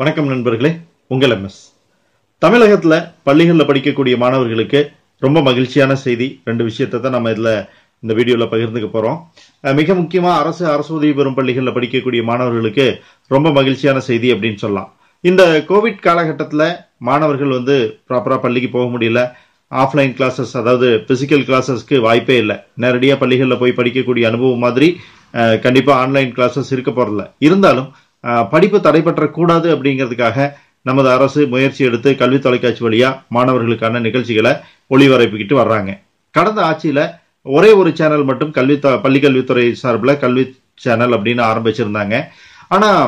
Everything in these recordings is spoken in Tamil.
வணக்கம் நண்பர்களே உங்கள் எம்எஸ் தமிழகத்தில் பள்ளிகளில் படிக்கக்கூடிய மாணவர்களுக்கு ரொம்ப மகிழ்ச்சியான செய்தி ரெண்டு விஷயத்தை தான் நம்ம இதில் இந்த வீடியோவில் பகிர்ந்துக்க போகிறோம் மிக முக்கியமாக அரசு அரசு உதவி பெறும் பள்ளிகளில் படிக்கக்கூடிய மாணவர்களுக்கு ரொம்ப மகிழ்ச்சியான செய்தி அப்படின்னு சொல்லலாம் இந்த கோவிட் காலகட்டத்தில் மாணவர்கள் வந்து ப்ராப்பராக பள்ளிக்கு போக முடியல ஆஃப்லைன் கிளாஸஸ் அதாவது பிசிக்கல் கிளாஸஸ்க்கு வாய்ப்பே இல்லை நேரடியாக பள்ளிகளில் போய் படிக்கக்கூடிய அனுபவம் மாதிரி கண்டிப்பாக ஆன்லைன் கிளாஸஸ் இருக்க போகிறதில்ல இருந்தாலும் படிப்பு தடைப்பற்றக்கூடாது அப்படிங்கிறதுக்காக நமது அரசு முயற்சி எடுத்து கல்வி தொலைக்காட்சி வழியாக மாணவர்களுக்கான நிகழ்ச்சிகளை ஒளிபரப்பிக்கிட்டு வர்றாங்க கடந்த ஆட்சியில் ஒரே ஒரு சேனல் மட்டும் கல்வி பள்ளிக்கல்வித்துறை சார்பில் கல்வி சேனல் அப்படின்னு ஆரம்பிச்சிருந்தாங்க ஆனால்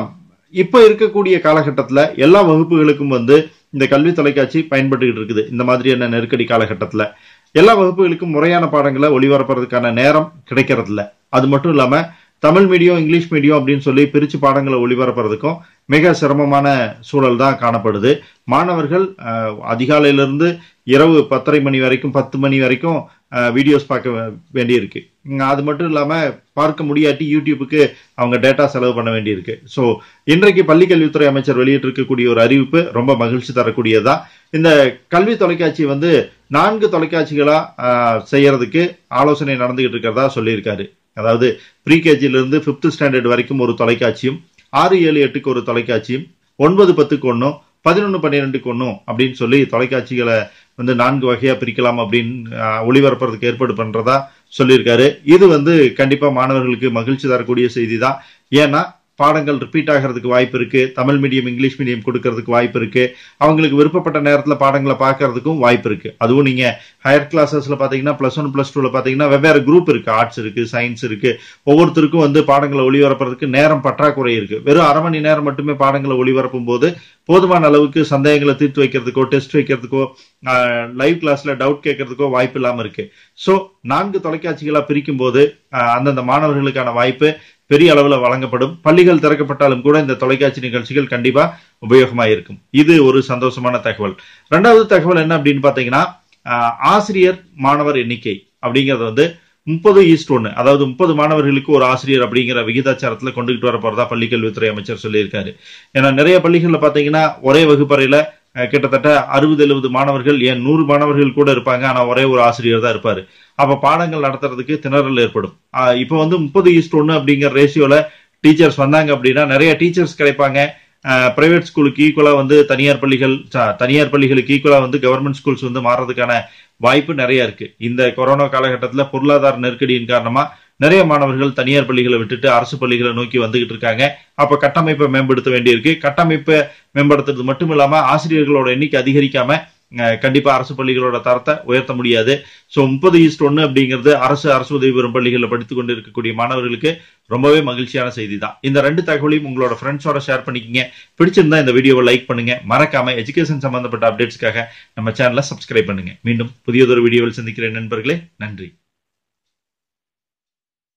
இப்போ இருக்கக்கூடிய காலகட்டத்தில் எல்லா வகுப்புகளுக்கும் வந்து இந்த கல்வி தொலைக்காட்சி பயன்பட்டுக்கிட்டு இருக்குது இந்த மாதிரியான நெருக்கடி காலகட்டத்தில் எல்லா வகுப்புகளுக்கும் முறையான பாடங்களை ஒளிபரப்புறதுக்கான நேரம் கிடைக்கிறதில்ல அது மட்டும் இல்லாமல் தமிழ் மீடியம் இங்கிலீஷ் மீடியம் அப்படின்னு சொல்லி பிரித்து பாடங்களை ஒளிபரப்புறதுக்கும் மிக சிரமமான சூழல் தான் காணப்படுது மாணவர்கள் அதிகாலையிலிருந்து இரவு பத்தரை மணி வரைக்கும் பத்து மணி வரைக்கும் வீடியோஸ் பார்க்க வேண்டியிருக்கு அது மட்டும் இல்லாமல் பார்க்க முடியாட்டி யூடியூப்புக்கு அவங்க டேட்டா செலவு பண்ண வேண்டியிருக்கு ஸோ இன்றைக்கு பள்ளிக்கல்வித்துறை அமைச்சர் வெளியிட்டிருக்கக்கூடிய ஒரு அறிவிப்பு ரொம்ப மகிழ்ச்சி தரக்கூடியதா இந்த கல்வி தொலைக்காட்சி வந்து நான்கு தொலைக்காட்சிகளாக செய்யறதுக்கு ஆலோசனை நடந்துகிட்டு இருக்கிறதா சொல்லியிருக்காரு அதாவது ப்ரீகேஜிலிருந்து ஃபிஃப்த் ஸ்டாண்டர்ட் வரைக்கும் ஒரு தொலைக்காட்சியும் ஆறு ஏழு எட்டுக்கு ஒரு தொலைக்காட்சியும் ஒன்பது பத்துக்கு ஒன்றும் பதினொன்று பன்னிரெண்டுக்கு ஒன்றும் அப்படின்னு சொல்லி தொலைக்காட்சிகளை வந்து நான்கு வகையாக பிரிக்கலாம் அப்படின்னு ஒளிபரப்புறதுக்கு ஏற்பாடு பண்ணுறதா சொல்லியிருக்காரு இது வந்து கண்டிப்பாக மாணவர்களுக்கு மகிழ்ச்சி தரக்கூடிய செய்தி தான் ஏன்னா பாடங்கள் ரிப்பீட் ஆகிறதுக்கு வாய்ப்பு இருக்குது தமிழ் மீடியம் இங்கிலீஷ் மீடியம் கொடுக்கறதுக்கு வாய்ப்பு இருக்குது அவங்களுக்கு விருப்பப்பட்ட நேரத்தில் பாடங்களை பார்க்கறதுக்கும் வாய்ப்பு இருக்குது அதுவும் நீங்கள் ஹையர் கிளாஸஸ்ல பார்த்தீங்கன்னா பிளஸ் ஒன் ப்ளஸ் டூவில் பார்த்தீங்கன்னா வெவ்வேறு குரூப் இருக்குது ஆர்ட்ஸ் இருக்குது சயின்ஸ் இருக்குது ஒவ்வொருத்தருக்கும் வந்து பாடங்களை ஒளிபரப்புறதுக்கு நேரம் பற்றாக்குறை இருக்குது வெறும் அரை மணி நேரம் மட்டுமே பாடங்களை ஒளிபரப்பும் போது போதுமான அளவுக்கு சந்தேகங்களை தீர்த்து வைக்கிறதுக்கோ டெஸ்ட் வைக்கிறதுக்கோ லைவ் கிளாஸ்ல டவுட் கேட்கறதுக்கோ வாய்ப்பு இல்லாமல் இருக்கு ஸோ நான்கு தொலைக்காட்சிகளாக பிரிக்கும் போது அந்தந்த மாணவர்களுக்கான வாய்ப்பு பெரிய அளவில் வழங்கப்படும் பள்ளிகள் திறக்கப்பட்டாலும் கூட இந்த தொலைக்காட்சி நிகழ்ச்சிகள் கண்டிப்பா உபயோகமாக இருக்கும் இது ஒரு சந்தோஷமான தகவல் ரெண்டாவது தகவல் என்ன அப்படின்னு பார்த்தீங்கன்னா ஆசிரியர் மாணவர் எண்ணிக்கை அப்படிங்கிறது வந்து முப்பது ஈஸ்ட் ஒன்று அதாவது முப்பது மாணவர்களுக்கு ஒரு ஆசிரியர் அப்படிங்கிற விகிதாச்சாரத்தில் கொண்டுகிட்டு வர போகிறதா பள்ளிக்கல்வித்துறை அமைச்சர் சொல்லியிருக்காரு ஏன்னா நிறைய பள்ளிகளில் பார்த்தீங்கன்னா ஒரே வகுப்பறையில் கிட்டத்தட்ட அறுபது எழுபது மாணவர்கள் ஏன் நூறு மாணவர்கள் கூட இருப்பாங்க ஆனால் ஒரே ஒரு ஆசிரியர் தான் இருப்பார் அப்ப பாடங்கள் நடத்துறதுக்கு திணறல் ஏற்படும் இப்போ வந்து முப்பது ஈஸ்ட் ஒன்று அப்படிங்கிற ரேஷியோல டீச்சர்ஸ் வந்தாங்க அப்படின்னா நிறைய டீச்சர்ஸ் கிடைப்பாங்க பிரைவேட் ஸ்கூலுக்கு ஈக்குவலா வந்து தனியார் பள்ளிகள் தனியார் பள்ளிகளுக்கு ஈக்குவலா வந்து கவர்மெண்ட் ஸ்கூல்ஸ் வந்து மாறதுக்கான வாய்ப்பு நிறைய இருக்கு இந்த கொரோனா காலகட்டத்தில் பொருளாதார நெருக்கடியின் காரணமா நிறைய மாணவர்கள் தனியார் பள்ளிகளை விட்டுட்டு அரசு பள்ளிகளை நோக்கி வந்துகிட்டு இருக்காங்க அப்ப கட்டமைப்பை மேம்படுத்த வேண்டியிருக்கு கட்டமைப்பை மேம்படுத்துறது மட்டும் இல்லாம ஆசிரியர்களோட எண்ணிக்கை அதிகரிக்காம கண்டிப்பாக அரசு பள்ளிகளோட தரத்தை உயர்த்த முடியாது ஸோ முப்பது ஈஸ்ட் ஒன்று அப்படிங்கிறது அரசு அரசு உதவி பெறும் பள்ளிகளில் படித்துக் கொண்டு இருக்கக்கூடிய மாணவர்களுக்கு ரொம்பவே மகிழ்ச்சியான செய்தி தான் இந்த ரெண்டு தகவலையும் உங்களோட ஃப்ரெண்ட்ஸோட ஷேர் பண்ணிக்கிங்க பிடிச்சிருந்தா இந்த வீடியோவை லைக் பண்ணுங்க மறக்காம எஜுகேஷன் சம்பந்தப்பட்ட அப்டேட்ஸ்க்காக நம்ம சேனலை சப்ஸ்கிரைப் பண்ணுங்க மீண்டும் புதியதொரு வீடியோவில் சந்திக்கிறேன் நண்பர்களே நன்றி